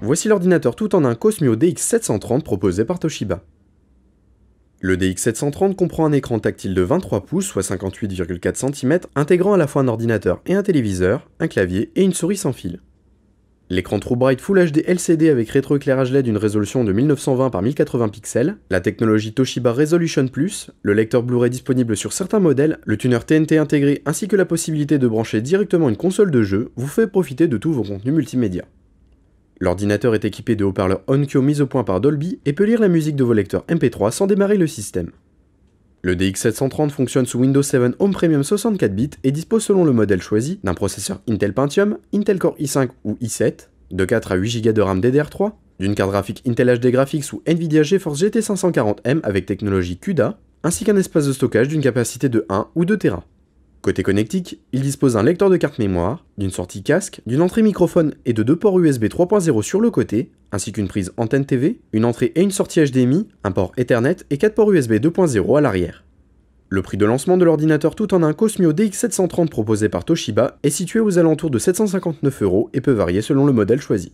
Voici l'ordinateur tout en un Cosmio DX730 proposé par Toshiba. Le DX730 comprend un écran tactile de 23 pouces, soit 58,4 cm, intégrant à la fois un ordinateur et un téléviseur, un clavier et une souris sans fil. L'écran True Bright Full HD LCD avec rétroéclairage LED d'une résolution de 1920 par 1080 pixels, la technologie Toshiba Resolution Plus, le lecteur Blu-ray disponible sur certains modèles, le tuner TNT intégré ainsi que la possibilité de brancher directement une console de jeu vous fait profiter de tous vos contenus multimédia. L'ordinateur est équipé de haut-parleurs Onkyo mis au point par Dolby et peut lire la musique de vos lecteurs MP3 sans démarrer le système. Le DX730 fonctionne sous Windows 7 Home Premium 64 bits et dispose selon le modèle choisi d'un processeur Intel Pentium, Intel Core i5 ou i7, de 4 à 8 Go de RAM DDR3, d'une carte graphique Intel HD Graphics ou Nvidia GeForce GT540M avec technologie CUDA, ainsi qu'un espace de stockage d'une capacité de 1 ou 2 Tera. Côté connectique, il dispose d'un lecteur de carte mémoire, d'une sortie casque, d'une entrée microphone et de deux ports USB 3.0 sur le côté, ainsi qu'une prise antenne TV, une entrée et une sortie HDMI, un port Ethernet et quatre ports USB 2.0 à l'arrière. Le prix de lancement de l'ordinateur tout en un Cosmio DX730 proposé par Toshiba est situé aux alentours de 759 euros et peut varier selon le modèle choisi.